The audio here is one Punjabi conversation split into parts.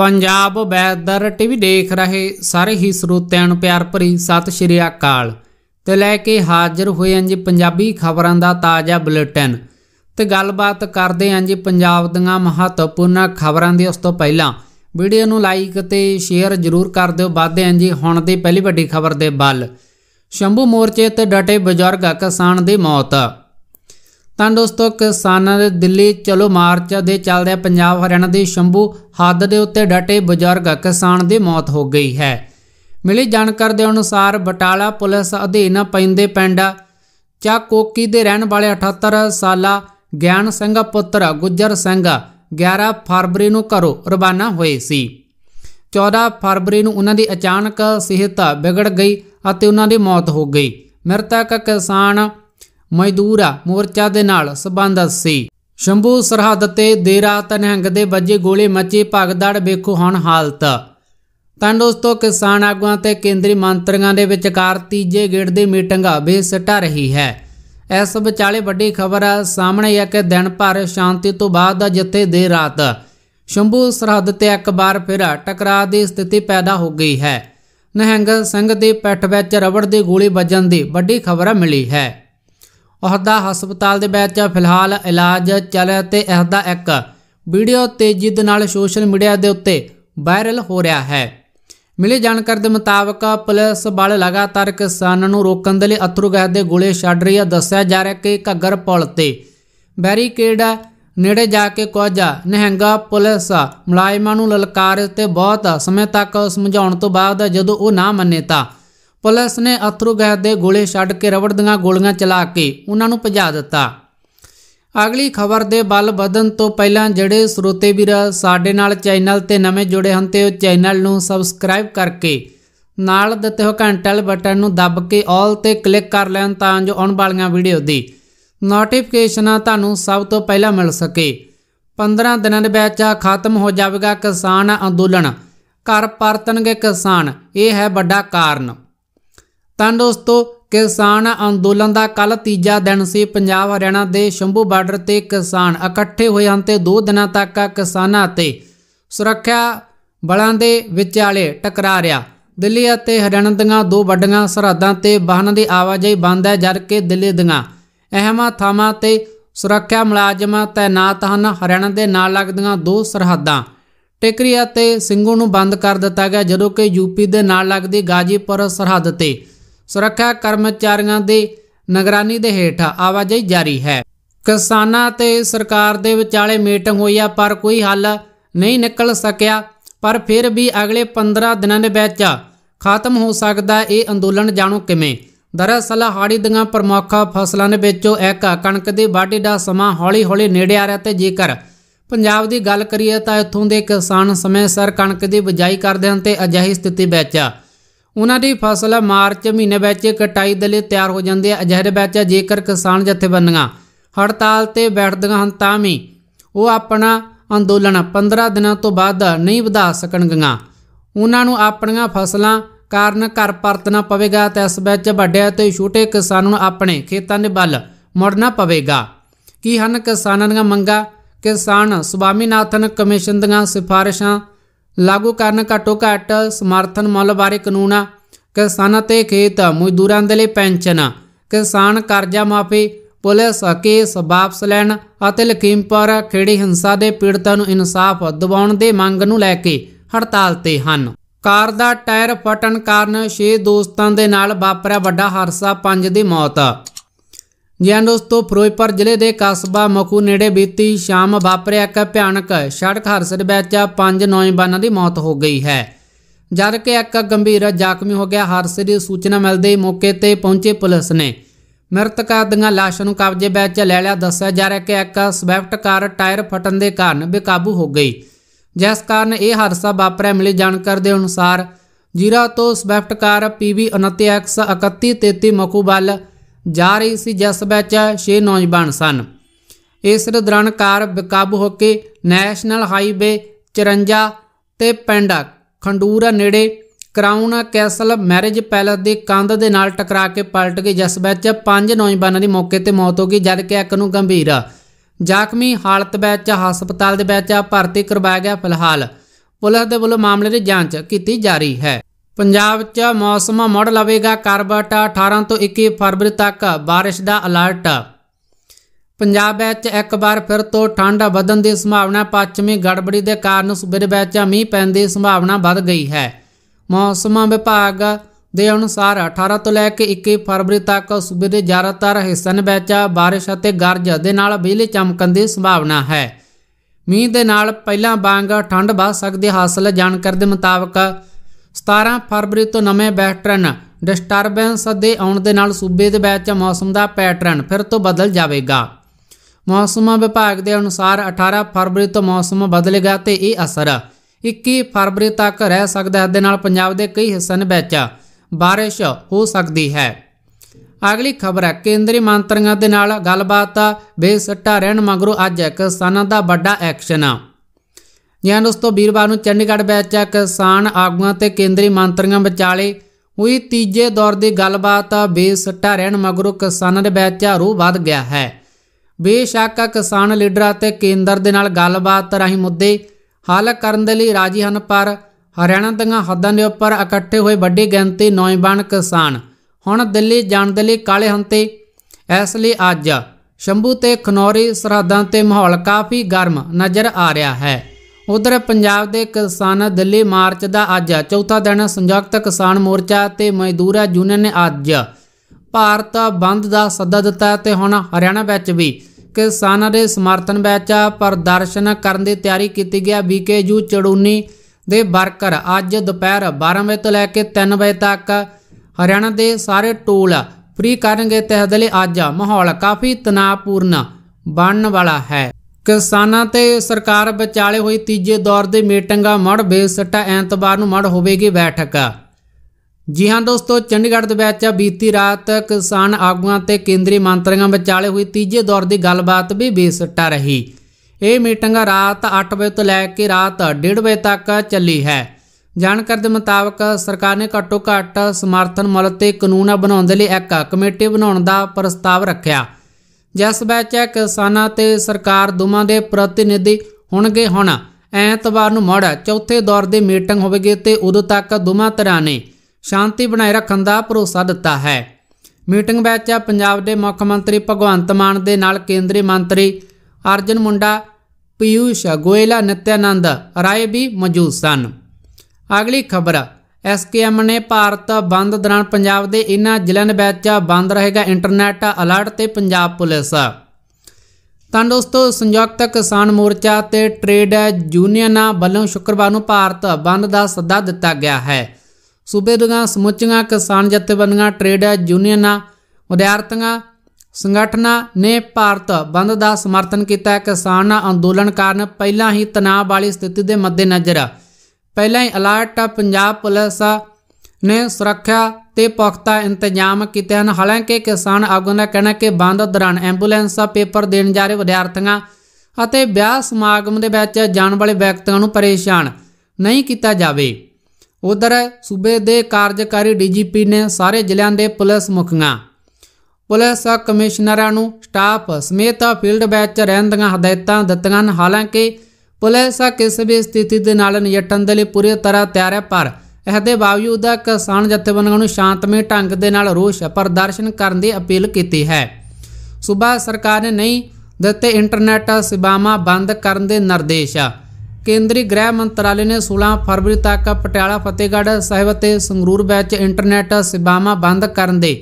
ਪੰਜਾਬ ਵੈਦਰ ਟੀਵੀ ਦੇਖ ਰਹੇ ਸਾਰੇ ਹੀ ਸਰੋਤਿਆਂ ਨੂੰ ਪਿਆਰ ਭਰੀ ਸਤਿ ਸ਼੍ਰੀ ਅਕਾਲ ਤੇ ਲੈ ਕੇ ਹਾਜ਼ਰ ਹੋਏ ਹਾਂ ਜੀ ਪੰਜਾਬੀ ਖਬਰਾਂ ਦਾ ਤਾਜ਼ਾ ਬੁਲੇਟਿਨ ਤੇ ਗੱਲਬਾਤ ਕਰਦੇ ਹਾਂ ਜੀ ਪੰਜਾਬ ਦੀਆਂ ਮਹੱਤਵਪੂਰਨ ਖਬਰਾਂ ਦੀ ਉਸ ਤੋਂ ਪਹਿਲਾਂ ਵੀਡੀਓ ਨੂੰ ਲਾਈਕ ਤੇ ਸ਼ੇਅਰ ਜ਼ਰੂਰ ਕਰ ਦਿਓ ਵਾਧੇ ਹਾਂ ਜੀ ਹੁਣ ਦੀ ਪਹਿਲੀ ਵੱਡੀ ਖਬਰ ਦੇ ਬਲ ਸ਼ੰਭੂ ਮੋਰਚੇ ਤੇ ਡਟੇ ਬਜ਼ੁਰਗ ਕਿਸਾਨ ਦੀ ਮੌਤ ਤਾਂ ਦੋਸਤੋ ਕਿਸਾਨਾਂ ਦੇ ਦਿੱਲੀ ਚਲੋ ਮਾਰਚ ਦੇ ਚੱਲਦੇ ਪੰਜਾਬ ਹਰਿਆਣਾ ਦੇ ਸ਼ੰਭੂ ਹੱਦ ਦੇ ਉੱਤੇ ਡਟੇ ਬਜ਼ੁਰਗ ਕਿਸਾਨ ਦੀ ਮੌਤ ਹੋ ਗਈ ਹੈ ਮਿਲੀ ਜਾਣਕਾਰੀ ਦੇ ਅਨੁਸਾਰ ਬਟਾਲਾ ਪੁਲਿਸ ਅਧੀਨ ਪੈਂਦੇ ਪਿੰਡ ਚਾ ਕੋਕੀ ਦੇ ਰਹਿਣ ਵਾਲੇ 78 ਸਾਲਾ ਗਿਆਨ ਸਿੰਘ ਪੁੱਤਰ ਗੁੱਜਰ ਸਿੰਘ 11 ਫਰਵਰੀ ਨੂੰ ਘਰੋਂ ਰਵਾਨਾ ਹੋਏ ਸੀ 14 ਫਰਵਰੀ ਨੂੰ ਉਹਨਾਂ ਦੀ ਅਚਾਨਕ ਸਿਹਤ ਵਿਗੜ ਗਈ ਅਤੇ ਉਹਨਾਂ ਦੀ ਮੌਤ ਹੋ ਗਈ ਮ੍ਰਿਤਕ ਕਿਸਾਨ ਮਜ਼ਦੂਰਾ ਮੋਰਚਾ ਦੇ ਨਾਲ ਸਬੰਧਤ ਸੀ ਸ਼ੰਭੂ ਸਰਹੱਦ ਤੇ ਦੇਰ ਰਾਤ ਦੇ ਵੱਜੇ ਗੋਲੇ ਮੱਚੇ ਭਗਦੜ ਵੇਖੋ ਹੁਣ ਹਾਲਤ ਤਾਂ ਦੋਸਤੋ ਕਿਸਾਨ ਆਗੂਆਂ ਤੇ ਕੇਂਦਰੀ ਮੰਤਰੀਆਂ ਦੇ ਵਿਚਕਾਰ ਤੀਜੇ ਗੇੜ ਦੀ ਮੀਟਿੰਗ ਸਟਾ ਰਹੀ ਹੈ ਇਸ ਵਿਚਾਲੇ ਵੱਡੀ ਖਬਰ ਸਾਹਮਣੇ ਆ ਕਿ ਦਿਨ ਭਰ ਸ਼ਾਂਤੀ ਤੋਂ ਬਾਅਦ ਜਿੱਥੇ ਦੇਰ ਰਾਤ ਸ਼ੰਭੂ ਸਰਹੱਦ ਤੇ ਇੱਕ ਵਾਰ ਫਿਰ ਟਕਰਾਅ ਦੀ ਸਥਿਤੀ ਪੈਦਾ ਹੋ ਗਈ ਹੈ ਨਹੰਗ ਸਿੰਘ ਦੇ ਪਿੱਠ ਵਿੱਚ ਰਬੜ ਦੇ ਗੋਲੇ ਵੱਜਣ ਦੀ ਵੱਡੀ ਖਬਰ ਮਿਲੀ ਹੈ ਅਹਦਾ ਹਸਪਤਾਲ ਦੇ ਵਿੱਚ ਫਿਲਹਾਲ ਇਲਾਜ ਚੱਲ ਰਿਹਾ ਤੇ ਇਹਦਾ ਇੱਕ ਵੀਡੀਓ ਤੇਜ਼ੀ ਦੇ ਨਾਲ ਸੋਸ਼ਲ ਮੀਡੀਆ ਦੇ ਉੱਤੇ ਵਾਇਰਲ ਹੋ ਰਿਹਾ ਹੈ ਮਿਲੇ ਜਾਣਕਾਰੀ ਦੇ ਮੁਤਾਬਕ ਪੁਲਿਸ ਬਲ ਲਗਾਤਾਰ ਕਿਸਾਨਾਂ ਨੂੰ ਰੋਕਣ ਦੇ ਲਈ ਅਥਰੂ ਗੈਸ ਦੇ ਗੋਲੇ ਛੱਡ ਰਹੀ ਹੈ ਦੱਸਿਆ ਜਾ ਰਿਹਾ ਕਿ ਘੱਗਰ ਪੁਲ ਤੇ ਬੈਰੀਕੇਡ ਨੇੜੇ ਜਾ ਕੇ ਕੋਜਾ ਨਹਿੰਗਾ ਪੁਲਿਸ ਮਲਾਇਮਾਂ ਨੂੰ ਲਲਕਾਰ ਤੇ ਬਹੁਤ ਸਮੇਂ ਤੱਕ ਸਮਝਾਉਣ ਤੋਂ ਬਾਅਦ ਜਦੋਂ ਉਹ ਨਾ ਮੰਨੇ ਤਾਂ ਪੁਲਿਸ ਨੇ ਅਥਰੂ ਗੈਸ ਦੇ ਗੋਲੇ ਛੱਡ ਕੇ ਰਬੜ ਦੀਆਂ ਗੋਲੀਆਂ ਚਲਾ ਕੇ ਉਹਨਾਂ ਨੂੰ ਭਜਾ ਦਿੱਤਾ ਅਗਲੀ ਖਬਰ ਦੇ ਬਲ ਵਧਣ ਤੋਂ ਪਹਿਲਾਂ ਜਿਹੜੇ ਸਰੋਤੇ ਵੀਰ ਸਾਡੇ ਨਾਲ ਚੈਨਲ ਤੇ ਨਵੇਂ ਜੁੜੇ ਹਨ ਤੇ ਉਹ ਚੈਨਲ ਨੂੰ ਸਬਸਕ੍ਰਾਈਬ ਕਰਕੇ ਨਾਲ ਦਿੱਤੇ ਹੋ ਘੰਟੇ ਵਾਲੇ ਬਟਨ ਨੂੰ ਦੱਬ ਕੇ 올 ਤੇ ਕਲਿੱਕ ਕਰ ਲੈਣ ਤਾਂ ਜੋ ਆਉਣ ਵਾਲੀਆਂ ਵੀਡੀਓ ਦੀ ਨੋਟੀਫਿਕੇਸ਼ਨਾਂ ਤੁਹਾਨੂੰ ਸਭ ਤੋਂ ਪਹਿਲਾਂ ਮਿਲ ਸਕੇ 15 ਦਿਨਾਂ ਦੇ ਵਿੱਚ ਖਤਮ ਹੋ ਜਾਵੇਗਾ ਕਿਸਾਨ ਅੰਦੋਲਨ ਘਰ ਪਰਤਣਗੇ ਕਿਸਾਨ ਇਹ ਹੈ ਵੱਡਾ ਕਾਰਨ ਤਾਂ ਦੋਸਤੋ ਕਿਸਾਨ ਅੰਦੋਲਨ ਦਾ ਕੱਲ ਤੀਜਾ ਦਿਨ ਸੀ ਪੰਜਾਬ ਹਰਿਆਣਾ ਦੇ ਸ਼ੰਭੂ ਬਾਰਡਰ ਤੇ ਕਿਸਾਨ ਇਕੱਠੇ ਹੋਏ ਹਨ ਤੇ 2 ਦਿਨਾਂ ਤੱਕ ਕਿਸਾਨਾਂ ਤੇ ਸੁਰੱਖਿਆ ਬਲਾਂ ਦੇ ਵਿਚਾਲੇ ਟਕਰਾ ਰਿਆ ਦਿੱਲੀ ਅਤੇ ਹਰਿਆਣਾ ਦੀਆਂ ਦੋ ਵੱਡੀਆਂ ਸਰਹੱਦਾਂ ਤੇ ਵਾਹਨਾਂ ਦੀ ਆਵਾਜਾਈ ਬੰਦ ਹੈ ਜਦ ਕਿ ਦਿੱਲੀ ਦੀਆਂ ਅਹਿਮ ਥਾਵਾਂ ਤੇ ਸੁਰੱਖਿਆ ਮੁਲਾਜ਼ਮ ਤਾਇਨਾਤ ਹਨ ਹਰਿਆਣਾ ਦੇ ਨਾਲ ਲੱਗਦੀਆਂ ਦੋ ਸਰਹੱਦਾਂ ਟਿਕਰੀ ਅਤੇ ਸਿੰਘੂ ਨੂੰ ਬੰਦ ਕਰ ਦਿੱਤਾ ਗਿਆ ਜਦੋਂ ਕਿ ਯੂਪੀ ਦੇ ਨਾਲ ਲੱਗਦੀ ਗਾਜੀਪੁਰ ਸਰਹੱਦ ਤੇ ਸੁਰੱਖਿਆ ਕਰਮਚਾਰੀਆਂ ਦੀ ਨਿਗਰਾਨੀ ਦੇ ਹੇਠ ਆਵਾਜਾਈ ਜਾਰੀ ਹੈ ਕਿਸਾਨਾਂ ਤੇ ਸਰਕਾਰ ਦੇ ਵਿਚਾਲੇ ਮੀਟਿੰਗ ਹੋਈ ਆ ਪਰ ਕੋਈ ਹੱਲ ਨਹੀਂ ਨਿਕਲ ਸਕਿਆ ਪਰ ਫਿਰ ਵੀ ਅਗਲੇ 15 ਦਿਨਾਂ ਦੇ ਵਿੱਚ ਖਤਮ ਹੋ ਸਕਦਾ ਇਹ ਅੰਦੋਲਨ ਜਾਣੋ ਕਿਵੇਂ ਦਰਅਸਲ ਹਾੜੀ ਦੀਆਂ ਪ੍ਰਮੁੱਖ ਫਸਲਾਂ ਦੇ ਵਿੱਚੋਂ ਇੱਕ ਕਣਕ ਦੀ ਵਾਢੀ ਦਾ ਸਮਾਂ ਹੌਲੀ-ਹੌਲੀ ਨੇੜੇ ਆ ਰਿਹਾ ਤੇ ਜੇਕਰ ਪੰਜਾਬ ਦੀ ਗੱਲ ਕਰੀਏ ਤਾਂ ਇੱਥੋਂ ਦੇ ਕਿਸਾਨ ਸਮੇਂ ਸਿਰ ਕਣਕ ਦੀ ਬਜਾਈ ਕਰਦੇ ਹਨ ਤੇ ਅਜਿਹੀ ਸਥਿਤੀ ਵਿੱਚ ਉਹਨਾਂ ਦੀ ਫਸਲ ਮਾਰਚ ਮਹੀਨੇ ਵਿੱਚ ਕਟਾਈ ਦੇ ਲਈ ਤਿਆਰ ਹੋ ਜਾਂਦੀ ਹੈ ਅਜਿਹੇ ਵਿੱਚ ਜੇਕਰ ਕਿਸਾਨ ਜਥੇਬੰਦੀਆਂ ਹੜਤਾਲ ਤੇ ਬੈਠਦੀਆਂ ਹਨ ਤਾਂ ਵੀ ਉਹ ਆਪਣਾ ਅੰਦੋਲਨ 15 ਦਿਨਾਂ ਤੋਂ ਬਾਅਦ ਨਹੀਂ ਵਧਾ ਸਕਣਗੀਆਂ ਉਹਨਾਂ ਨੂੰ ਆਪਣੀਆਂ ਫਸਲਾਂ ਕਾਰਨ ਘਰ ਪਰਤਣਾ ਪਵੇਗਾ ਤੇ ਇਸ ਵਿੱਚ ਵੱਡੇ ਅਤੇ ਛੋਟੇ ਕਿਸਾਨਾਂ ਨੂੰ ਆਪਣੇ ਖੇਤਾਂ ਦੇ ਵੱਲ ਮੁੜਨਾ ਪਵੇਗਾ ਕੀ ਹਨ ਕਿਸਾਨਾਂ ਦੀਆਂ ਮੰਗਾਂ ਕਿਸਾਨ ਸੁਭਾਮੀਨਾਥਨ ਕਮਿਸ਼ਨ ਦੀਆਂ ਸਿਫਾਰਿਸ਼ਾਂ ਲਾਗੂ ਕਰਨ ਘੱਟੋ ਘੱਟ ਸਮਰਥਨ ਮੁੱਲ ਬਾਰੇ ਕਾਨੂੰਨ ਕਿਸਾਨਾਂ ਤੇ ਖੇਤ ਮਜ਼ਦੂਰਾਂ ਦੇ ਲਈ ਪੈਨਸ਼ਨ ਕਿਸਾਨ ਕਰਜ਼ਾ ਮਾਫੀ ਪੁਲਿਸ ਕੇਸ ਵਾਪਸ ਲੈਣ ਅਤੇ ਲਖੀਮਪੁਰ ਖੇੜੀ ਹਿੰਸਾ ਦੇ ਪੀੜਤਾਂ ਨੂੰ ਇਨਸਾਫ ਦਿਵਾਉਣ ਦੇ ਮੰਗ ਨੂੰ ਲੈ ਕੇ ਹੜਤਾਲ ਤੇ ਹਨ ਕਾਰ ਦਾ ਟਾਇਰ ਫਟਣ ਕਾਰਨ 6 ਦੋਸਤਾਂ ਦੇ ਨਾਲ ਵਾਪਰਿਆ ਵੱਡਾ ਹਾਦਸਾ 5 ਦੀ ਮੌਤ ਜਿਆਂ ਦੋਸਤੋ ਫਿਰੋਜ਼ਪੁਰ ਜ਼ਿਲ੍ਹੇ ਦੇ ਕਸਬਾ ਮਕੂ ਨੇੜੇ ਬੀਤੀ ਸ਼ਾਮ ਵਾਪਰਿਆ ਇੱਕ ਭਿਆਨਕ ਸੜਕ ਹਾਦਸੇ ਵਿੱਚ ਪੰਜ ਨੌਜਵਾਨਾਂ ਦੀ ਮੌਤ ਹੋ ਗਈ ਹੈ ਜਦ ਕਿ ਇੱਕ ਗੰਭੀਰ ਜ਼ਖਮੀ ਹੋ ਗਿਆ ਹਾਦਸੇ ਦੀ ਸੂਚਨਾ ਮਿਲਦੇ ਹੀ ਮੌਕੇ ਤੇ ਪਹੁੰਚੇ ਪੁਲਿਸ ਨੇ ਮ੍ਰਿਤਕਾਂ ਦੀਆਂ ਲਾਸ਼ਾਂ ਨੂੰ ਕਬਜ਼ੇ ਵਿੱਚ ਲੈ ਲਿਆ ਦੱਸਿਆ ਜਾ ਰਿਹਾ ਕਿ ਇੱਕ ਸਵਿਫਟ ਕਾਰ ਟਾਇਰ ਫਟਣ ਦੇ ਕਾਰਨ ਬੇਕਾਬੂ ਹੋ ਗਈ ਜਿਸ ਕਾਰਨ ਇਹ ਹਾਦਸਾ ਵਾਪਰਿਆ ਮਿਲੀ ਜਾਣਕਾਰੀ ਦੇ ਅਨੁਸਾਰ ਜੀਰਾ ਤੋਂ ਸਵਿਫਟ ਕਾਰ ਪੀਵੀ 29X 3133 ਮਕੂ ਜਾ ਰਹੀ ਸੀ ਜਿਸ ਵਿੱਚ 6 ਨੌਜਵਾਨ ਸਨ ਇਸ ਦੌਰਾਨ ਕਾਰ ਬਕਾਬੂ ਹੋ ਕੇ ਨੈਸ਼ਨਲ ਹਾਈਵੇ 54 ਤੇ ਪਿੰਡ ਖੰਡੂਰਾ ਨੇੜੇ ਕਰਾਉਨ ਕੈਸਲ ਮੈਰਿਜ ਪੈਲਸ ਦੇ ਕੰਧ ਦੇ ਨਾਲ ਟਕਰਾ ਕੇ ਪਲਟ ਗਈ ਜਿਸ ਵਿੱਚ ਪੰਜ ਨੌਜਵਾਨਾਂ ਦੀ ਮੌਕੇ ਤੇ ਮੌਤ ਹੋ ਗਈ ਜਦ ਕਿ ਇੱਕ ਨੂੰ ਗੰਭੀਰ ਜ਼ਖਮੀ ਹਾਲਤ ਵਿੱਚ ਹਸਪਤਾਲ ਦੇ ਵਿੱਚ ਭਰਤੀ ਕਰਵਾਇਆ ਗਿਆ ਫਿਲਹਾਲ ਪੁਲਿਸ ਦੇ ਵੱਲੋਂ ਮਾਮਲੇ ਦੀ ਜਾਂਚ ਕੀਤੀ ਜਾ ਰਹੀ ਹੈ ਪੰਜਾਬ 'ਚ ਮੌਸਮ ਮੋੜ ਲਵੇਗਾ ਕਰਵਟ 18 ਤੋਂ 21 ਫਰਵਰੀ ਤੱਕ بارش ਦਾ ਅਲਰਟ ਪੰਜਾਬ ਵਿੱਚ ਇੱਕ ਵਾਰ ਫਿਰ ਤੋਂ ਠੰਡ ਵਧਣ ਦੀ ਸੰਭਾਵਨਾ ਪੱਛਮੀ ਗੜਬੜੀ ਦੇ ਕਾਰਨ ਸੂਬੇ ਵਿੱਚ ਮੀਂਹ ਪੈਣ ਦੀ ਸੰਭਾਵਨਾ ਵੱਧ ਗਈ ਹੈ ਮੌਸਮ ਵਿਭਾਗ ਦੇ ਅਨੁਸਾਰ 18 ਤੋਂ ਲੈ ਕੇ 21 ਫਰਵਰੀ ਤੱਕ ਸੂਬੇ ਦੇ ਜ਼ਿਆਦਾਤਰ ਹਿੱਸਿਆਂ ਵਿੱਚ بارش ਅਤੇ ਗਰਜ ਦੇ ਨਾਲ ਬਿਜਲੀ ਚਮਕਣ ਦੀ ਸੰਭਾਵਨਾ ਹੈ ਮੀਂਹ ਦੇ ਨਾਲ ਪਹਿਲਾਂ ਵਾਂਗ ਠੰਡ ਵੱਧ ਸਕਦੀ ਹਾਸਲ ਜਾਣਕਾਰੀ ਦੇ ਮੁਤਾਬਕ 17 ਫਰਵਰੀ ਤੋਂ ਨਵੇਂ ਬੈਟਰਨ ਡਿਸਟਰਬੈਂਸ ਦੇ ਆਉਣ ਦੇ ਨਾਲ ਸੂਬੇ ਦੇ ਵਿੱਚ ਮੌਸਮ ਦਾ ਪੈਟਰਨ ਫਿਰ ਤੋਂ ਬਦਲ ਜਾਵੇਗਾ ਮੌਸਮ ਵਿਭਾਗ ਦੇ ਅਨੁਸਾਰ 18 ਫਰਵਰੀ ਤੋਂ ਮੌਸਮ ਬਦਲੇਗਾ ਤੇ ਇਹ ਅਸਰ 21 ਫਰਵਰੀ ਤੱਕ ਰਹਿ ਸਕਦਾ ਹੈ ਦੇ ਨਾਲ ਪੰਜਾਬ ਦੇ ਕਈ ਹਿੱਸਿਆਂ ਵਿੱਚ بارش ਹੋ ਸਕਦੀ ਹੈ ਅਗਲੀ ਖਬਰ ਹੈ ਕੇਂਦਰੀ ਮੰਤਰੀਆਂ ਦੇ ਨਾਲ ਗੱਲਬਾਤ ਬੇਸੱਟਾ ਰਹਿਣ ਮਗਰੋਂ ਅੱਜ ਕਿਸਾਨਾਂ ਦਾ ਵੱਡਾ ਐਕਸ਼ਨ ਜਾਂ ਦੋਸਤੋ ਵੀਰਵਾਰ ਨੂੰ ਚੰਡੀਗੜ੍ਹ ਵਿੱਚ ਕਿਸਾਨ ਆਗੂਆਂ ਤੇ ਕੇਂਦਰੀ ਮੰਤਰੀਆਂ ਵਿਚਾਲੇ ਹੋਈ ਤੀਜੇ ਦੌਰ ਦੀ ਗੱਲਬਾਤ ਬੇਸ ਰਹਿਣ ਮਗਰੋਂ ਕਿਸਾਨਾਂ ਦੇ ਵਿੱਚ ਰੋਹ ਵੱਧ ਗਿਆ ਹੈ ਬੇਸ਼ੱਕ ਕਿਸਾਨ ਲੀਡਰਾਂ ਤੇ ਕੇਂਦਰ ਦੇ ਨਾਲ ਗੱਲਬਾਤ ਰਾਹੀਂ ਮੁੱਦੇ ਹੱਲ ਕਰਨ ਦੇ ਲਈ ਰਾਜੀ ਹਨ ਪਰ ਹਰਿਆਣਾ ਦੀਆਂ ਹੱਦਾਂ ਦੇ ਉੱਪਰ ਇਕੱਠੇ ਹੋਏ ਵੱਡੀ ਗਿਣਤੀ ਨੌਜਵਾਨ ਕਿਸਾਨ ਹੁਣ ਦਿੱਲੀ ਜਾਣ ਦੇ ਲਈ ਕਾਲੇ ਹੰਤੇ ਇਸ ਲਈ ਅੱਜ ਸ਼ੰਭੂ ਤੇ ਖਨੌਰੀ ਸਰਹੱਦਾਂ ਤੇ ਮਾਹੌਲ ਕਾਫੀ ਗਰਮ ਨਜ਼ਰ ਆ ਰਿਹਾ ਹੈ ਉਧਰ ਪੰਜਾਬ ਦੇ ਕਿਸਾਨਾਂ ਦਿੱਲੀ ਮਾਰਚ ਦਾ ਅੱਜ ਚੌਥਾ ਦਿਨ ਸੰਯੁਕਤ ਕਿਸਾਨ ਮੋਰਚਾ ਤੇ ਮਜ਼ਦੂਰਾ ਯੂਨੀਅਨ ਨੇ ਅੱਜ ਭਾਰਤ ਬੰਦ ਦਾ ਸੱਦਾ ਦਿੱਤਾ ਤੇ ਹੁਣ ਹਰਿਆਣਾ ਵਿੱਚ ਵੀ ਕਿਸਾਨਾਂ ਦੇ ਸਮਰਥਨ ਵਿੱਚ ਪ੍ਰਦਰਸ਼ਨ ਕਰਨ ਦੀ ਤਿਆਰੀ ਕੀਤੀ ਗਿਆ ਬੀਕੇਯੂ ਚੜੂਨੀ ਦੇ ਵਰਕਰ ਅੱਜ ਦੁਪਹਿਰ 12 ਵਜੇ ਤੋਂ ਲੈ ਕੇ 3 ਵਜੇ ਤੱਕ ਹਰਿਆਣਾ ਦੇ ਸਾਰੇ ਟੋਲ ਫ੍ਰੀ ਕਰਨਗੇ ਤੇ ਅੱਜ ਮਾਹੌਲ ਕਾਫੀ ਤਣਾਅਪੂਰਨ ਬਣਨ ਵਾਲਾ ਹੈ ਕਿਸਾਨਾਂ ਤੇ ਸਰਕਾਰ ਵਿਚਾਲੇ ਹੋਈ ਤੀਜੇ ਦੌਰ ਦੇ ਮੀਟਿੰਗਾਂ ਮੜ ਬੇਸਟਾ ਐਤਵਾਰ ਨੂੰ ਮੜ ਹੋਵੇਗੀ ਬੈਠਕ ਜੀ ਹਾਂ ਦੋਸਤੋ ਚੰਡੀਗੜ੍ਹ ਦੇ ਵਿੱਚ ਬੀਤੀ ਰਾਤ ਕਿਸਾਨ ਆਗੂਆਂ ਤੇ ਕੇਂਦਰੀ ਮੰਤਰੀਆਂ ਵਿਚਾਲੇ ਹੋਈ ਤੀਜੇ ਦੌਰ ਦੀ ਗੱਲਬਾਤ ਵੀ ਬੇਸਟਾ ਰਹੀ ਇਹ ਮੀਟਿੰਗ ਰਾਤ 8 ਵਜੇ ਤੋਂ ਲੈ ਕੇ ਰਾਤ 1:30 ਵਜੇ ਤੱਕ ਚੱਲੀ ਹੈ ਜਾਣਕਾਰੀ ਦੇ ਮੁਤਾਬਕ ਸਰਕਾਰ ਨੇ ਘੱਟੋ ਘੱਟ ਸਮਰਥਨ ਮੁੱਲ ਤੇ ਕਾਨੂੰਨ ਬਣਾਉਣ ਦੇ ਲਈ ਇੱਕ ਕਮੇਟੀ ਬਣਾਉਣ ਦਾ ਪ੍ਰਸਤਾਵ ਰੱਖਿਆ ਜਿਸ ਵਿੱਚ ਕਿਸਾਨਾਂ ਤੇ ਸਰਕਾਰ ਦੋਵਾਂ ਦੇ ਪ੍ਰਤੀਨਿਧੀ ਹੋਣਗੇ ਹੁਣ ਐਤਵਾਰ ਨੂੰ ਮੜਾ ਚੌਥੇ ਦੌਰ ਦੀ ਮੀਟਿੰਗ ਹੋਵੇਗੀ ਤੇ ਉਦੋਂ ਤੱਕ ਦੋਵਾਂ ਧਿਰਾਂ ਨੇ ਸ਼ਾਂਤੀ ਬਣਾਈ ਰੱਖਣ ਦਾ ਭਰੋਸਾ ਦਿੱਤਾ ਹੈ ਮੀਟਿੰਗ ਵਿੱਚ ਪੰਜਾਬ ਦੇ ਮੁੱਖ ਮੰਤਰੀ ਭਗਵੰਤ ਮਾਨ ਦੇ ਨਾਲ ਕੇਂਦਰੀ ਮੰਤਰੀ ਅਰਜਨ ਮੁੰਡਾ ਪਿਊਸ਼ ਗੋਇਲਾ ਨਿਤਿਆਨੰਦ ਰਾਏ ਵੀ ਮੌਜੂਦ ਸਨ ਅਗਲੀ ਖਬਰ ਐਸਕੇਐਮ ਨੇ ਭਾਰਤ ਬੰਦ ਦੌਰਾਨ ਪੰਜਾਬ ਦੇ ਇਨ੍ਹਾਂ ਜ਼ਿਲ੍ਹਿਆਂ ਵਿੱਚ ਬੰਦ ਰਹੇਗਾ ਇੰਟਰਨੈਟ ਅਲਰਟ ਤੇ ਪੰਜਾਬ ਪੁਲਿਸ ਤਾਂ ਦੋਸਤੋ ਸੰਯੁਕਤ ਕਿਸਾਨ ਮੋਰਚਾ ਤੇ ਟ੍ਰੇਡ ਯੂਨੀਅਨਾਂ ਵੱਲੋਂ ਸ਼ੁੱਕਰਵਾਰ ਨੂੰ ਭਾਰਤ ਬੰਦ ਦਾ ਸੱਦਾ ਦਿੱਤਾ ਗਿਆ ਹੈ ਸੂਬੇ ਦੀਆਂ ਸਮੁੱਚੀਆਂ ਕਿਸਾਨ ਜਥੇਬੰਦੀਆਂ ਟ੍ਰੇਡ ਯੂਨੀਅਨਾਂ ਵਿਦਿਆਰਥੀਆਂ ਸੰਗਠਨਾਂ ਨੇ ਭਾਰਤ ਬੰਦ ਦਾ ਸਮਰਥਨ ਕੀਤਾ ਹੈ ਕਿਸਾਨ ਅੰਦੋਲਨ ਕਾਰਨ ਪਹਿਲਾਂ ਹੀ ਤਣਾਅ ਵਾਲੀ ਸਥਿਤੀ ਦੇ ਮੱਦੇਨਜ਼ਰ ਪਹਿਲਾਂ ਹੀ ਅਲਰਟ ਆ ਪੰਜਾਬ ਪੁਲਿਸ ਨੇ ਸੁਰੱਖਿਆ ਤੇ ਪੁਖਤਾ ਇੰਤਜ਼ਾਮ ਕੀਤੇ ਹਨ ਹਾਲਾਂਕਿ ਕਿਸਾਨ ਆਗੂ ਦਾ ਕਹਿਣਾ ਕਿ ਬੰਦ ਦੌਰਾਨ ਦਾ ਪੇਪਰ ਦੇਣ ਜਾ ਰਹੇ ਵਿਦਿਆਰਥੀਆਂ ਅਤੇ ਵਿਆਹ ਸਮਾਗਮ ਦੇ ਵਿੱਚ ਜਾਣ ਵਾਲੇ ਵਿਅਕਤੀਆਂ ਨੂੰ ਪਰੇਸ਼ਾਨ ਨਹੀਂ ਕੀਤਾ ਜਾਵੇ ਉਧਰ ਸੂਬੇ ਦੇ ਕਾਰਜਕਾਰੀ ਡੀਜੀਪੀ ਨੇ ਸਾਰੇ ਜ਼ਿਲ੍ਹਿਆਂ ਦੇ ਪੁਲਿਸ ਮੁਖੀਆਂ ਪੁਲਿਸ ਕਮਿਸ਼ਨਰਾਂ ਨੂੰ ਸਟਾਫ ਸਮੇਤ ਫੀਲਡ ਵਿੱਚ ਰਹਿਣ ਦੀਆਂ ਹਦਾਇਤਾਂ ਦਿੱਤੀਆਂ ਹਨ ਹਾਲਾਂਕਿ ਪੁਲਿਸ ਕਿਸੇ ਵੀ ਸਥਿਤੀ ਦੇ ਨਾਲ ਨਿਯਟਨ ਦੇ ਲਈ ਪੂਰੀ ਤਰ੍ਹਾਂ ਤਿਆਰ ਹੈ ਪਰ ਇਸ ਦੇ ਬਾਵਜੂਦ ਕਿਸਾਨ ਜਥੇਬੰਦੀਆਂ ਨੂੰ ਸ਼ਾਂਤਮਈ ਢੰਗ ਦੇ ਨਾਲ ਰੋਸ ਪ੍ਰਦਰਸ਼ਨ ਕਰਨ ਦੀ ਅਪੀਲ ਕੀਤੀ ਹੈ ਸੂਬਾ ਸਰਕਾਰ ਨੇ ਨਹੀਂ ਦਿੱਤੇ ਇੰਟਰਨੈਟ ਸੇਵਾਵਾਂ ਬੰਦ ਕਰਨ ਦੇ ਨਿਰਦੇਸ਼ ਕੇਂਦਰੀ ਗ੍ਰਹਿ ਮੰਤਰਾਲੇ ਨੇ 16 ਫਰਵਰੀ ਤੱਕ ਪਟਿਆਲਾ ਫਤਿਹਗੜ੍ਹ ਸਾਹਿਬ ਅਤੇ ਸੰਗਰੂਰ ਵਿੱਚ ਇੰਟਰਨੈਟ ਸੇਵਾਵਾਂ ਬੰਦ ਕਰਨ ਦੇ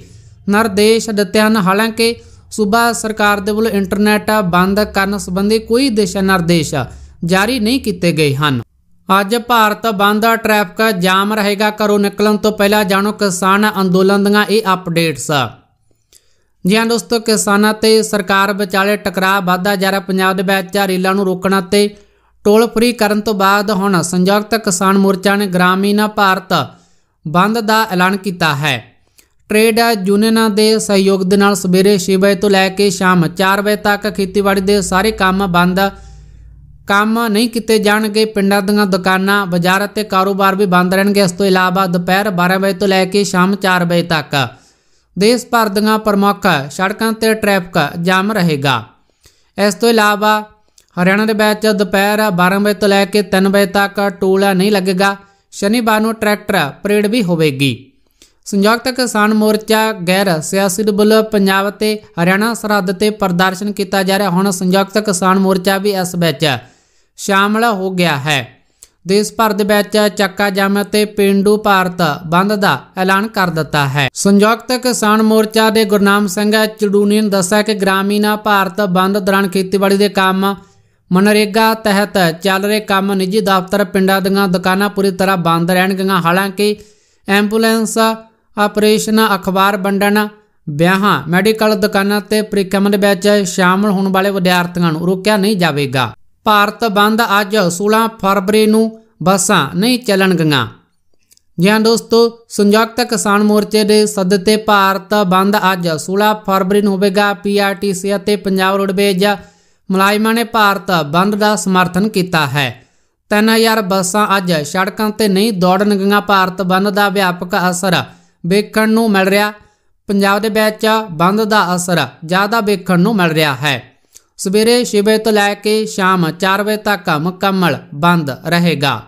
ਨਿਰਦੇਸ਼ ਦਿੱਤੇ ਹਨ ਹਾਲਾਂਕਿ ਸੂਬਾ ਸਰਕਾਰ ਦੇ ਵੱਲੋਂ ਇੰਟਰਨੈਟ ਬੰਦ ਕਰਨ ਸੰਬੰਧੀ ਕੋਈ ਦਿਸ਼ਾ ਨਿਰਦੇਸ਼ ਜਾਰੀ ਨਹੀਂ ਕੀਤੇ ਗਏ ਹਨ ਅੱਜ ਭਾਰਤ ਬੰਦ ਦਾ ਟ੍ਰੈਫਿਕ ਜਾਮ ਰਹੇਗਾ ਕਰੋ ਨਿਕਲਣ ਤੋਂ ਪਹਿਲਾਂ ਜਾਣੋ ਕਿਸਾਨ ਅੰਦੋਲਨ ਦੀਆਂ ਇਹ ਅਪਡੇਟਸ ਜੀ ਹਾਂ ਦੋਸਤੋ ਕਿਸਾਨਾਂ ਤੇ ਸਰਕਾਰ ਵਿਚਾਲੇ ਟਕਰਾਅ ਵਾਧਾ ਜਾਰਾ ਪੰਜਾਬ ਦੇ ਵਿੱਚ ਰੇਲਾਂ ਨੂੰ ਰੋਕਣਾ ਤੇ ਟੋਲ ਫ੍ਰੀ ਕਰਨ ਤੋਂ ਬਾਅਦ ਹੁਣ ਸੰਯੁਕਤ ਕਿਸਾਨ ਮੋਰਚਾ ਨੇ ਗ੍ਰਾਮੀਣ ਭਾਰਤ ਬੰਦ ਦਾ ਐਲਾਨ ਕੀਤਾ ਹੈ ਟ੍ਰੇਡ ਯੂਨੀਅਨਾਂ ਦੇ ਸਹਿਯੋਗ ਦੇ ਨਾਲ ਸਵੇਰੇ 6 ਵਜੇ ਤੋਂ ਲੈ ਕੇ ਸ਼ਾਮ 4 ਵਜੇ ਤੱਕ ਖੇਤੀਬਾੜੀ ਦੇ ਸਾਰੇ ਕੰਮ ਬੰਦ ਕੰਮ ਨਹੀਂ ਕੀਤੇ ਜਾਣਗੇ ਪਿੰਡਾਂ ਦੀਆਂ ਦੁਕਾਨਾਂ ਬਾਜ਼ਾਰ ਅਤੇ ਕਾਰੋਬਾਰ ਵੀ ਬੰਦ ਰਹਿਣਗੇ ਇਸ ਤੋਂ ਇਲਾਵਾ ਦੁਪਹਿਰ 12 ਵਜੇ ਤੋਂ ਲੈ ਕੇ ਸ਼ਾਮ 4 ਵਜੇ ਤੱਕ ਦੇਸ਼ ਭਰ ਦੀਆਂ ਪ੍ਰਮੁੱਖ ਸੜਕਾਂ ਤੇ ਟ੍ਰੈਫਿਕ ਜਾਮ ਰਹੇਗਾ ਇਸ ਤੋਂ ਇਲਾਵਾ ਹਰਿਆਣਾ ਦੇ ਵਿੱਚ ਦੁਪਹਿਰ 12 ਵਜੇ ਤੋਂ ਲੈ ਕੇ 3 ਵਜੇ ਤੱਕ ਟੋਲਾ ਨਹੀਂ ਲੱਗੇਗਾ ਸ਼ਨੀਵਾਰ ਨੂੰ ਟਰੈਕਟਰ ਪਰੇਡ ਵੀ ਹੋਵੇਗੀ ਸੰਯੁਕਤ ਕਿਸਾਨ ਮੋਰਚਾ ਗੈਰ ਸਿਆਸੀ ਬੁਲ ਪੰਜਾਬ ਤੇ ਹਰਿਆਣਾ ਸਰਹੱਦ ਤੇ ਪ੍ਰਦਰਸ਼ਨ ਕੀਤਾ ਜਾ ਰਿਹਾ ਹੁਣ ਸੰਯੁਕਤ ਕਿਸਾਨ ਮੋਰਚਾ ਵੀ ਇਸ ਵਿੱਚ ਸ਼ਾਮਲ ਹੋ ਗਿਆ ਹੈ ਦੇਸ਼ ਭਰ ਦੇ ਵਿੱਚ ਚੱਕਾ ਜਾਮ ਅਤੇ ਪਿੰਡੂ ਭਾਰਤ ਬੰਦ ਦਾ ਐਲਾਨ ਕਰ ਦਿੱਤਾ ਹੈ ਸੰਯੁਕਤ ਕਿਸਾਨ ਮੋਰਚਾ ਦੇ ਗੁਰਨਾਮ ਸਿੰਘ ਚੜੂਨੀ ਨੇ ਦੱਸਿਆ ਕਿ ਗ੍ਰਾਮੀਣਾ ਭਾਰਤ ਬੰਦ ਦੌਰਾਨ ਖੇਤੀਬਾੜੀ ਦੇ ਕੰਮ ਮਨਰੇਗਾ ਤਹਿਤ ਚੱਲ ਰਹੇ ਕੰਮ ਨਿੱਜੀ ਦਫ਼ਤਰ ਪਿੰਡਾਂ ਦੀਆਂ ਦੁਕਾਨਾਂ ਪੂਰੀ ਤਰ੍ਹਾਂ ਬੰਦ ਰਹਿਣਗੀਆਂ ਹਾਲਾਂਕਿ ਐਂਬੂਲੈਂਸ ਆਪਰੇਸ਼ਨ ਅਖਬਾਰ ਵੰਡਣ ਵਿਆਹਾਂ ਮੈਡੀਕਲ ਦੁਕਾਨਾਂ ਤੇ ਪ੍ਰੀਖਿਆਵਾਂ ਦੇ ਵਿੱਚ ਸ਼ਾਮਲ ਹੋਣ ਵਾਲੇ ਵਿਦਿਆਰਥੀਆਂ ਨੂੰ ਰੋਕਿਆ ਨਹੀਂ ਜਾਵੇਗਾ ਭਾਰਤ ਬੰਦ ਅੱਜ 16 ਫਰਵਰੀ ਨੂੰ ਬੱਸਾਂ ਨਹੀਂ ਚੱਲਣਗੀਆਂ ਜਿਹਾਂ ਦੋਸਤੋ ਸੰਯੁਕਤ ਕਿਸਾਨ ਮੋਰਚੇ ਦੇ ਸੱਦ ਤੇ ਭਾਰਤ ਬੰਦ ਅੱਜ 16 ਫਰਵਰੀ ਨੂੰ ਹੋਵੇਗਾ ਪੀਆਰਟੀਸੀ ਅਤੇ ਪੰਜਾਬ ਰੋਡਵੇਜ ਮੁਲਾਜ਼ਮਾਂ ਨੇ ਭਾਰਤ ਬੰਦ ਦਾ ਸਮਰਥਨ ਕੀਤਾ ਹੈ 3000 ਬੱਸਾਂ ਅੱਜ ਸੜਕਾਂ ਤੇ ਨਹੀਂ ਦੌੜਨਗੀਆਂ ਭਾਰਤ ਬੰਦ ਦਾ ਵਿਆਪਕ ਅਸਰ ਵੇਖਣ ਨੂੰ ਮਿਲ ਰਿਹਾ ਪੰਜਾਬ ਦੇ ਵਿੱਚ ਬੰਦ ਦਾ ਅਸਰ ਜ਼ਿਆਦਾ ਵੇਖਣ ਨੂੰ ਮਿਲ ਰਿਹਾ ਹੈ ਸਵੇਰੇ 6 ਵਜੇ ਤੋਂ ਲੈ ਕੇ ਸ਼ਾਮ 4 ਵਜੇ ਤੱਕ ਮੁਕੰਮਲ ਬੰਦ ਰਹੇਗਾ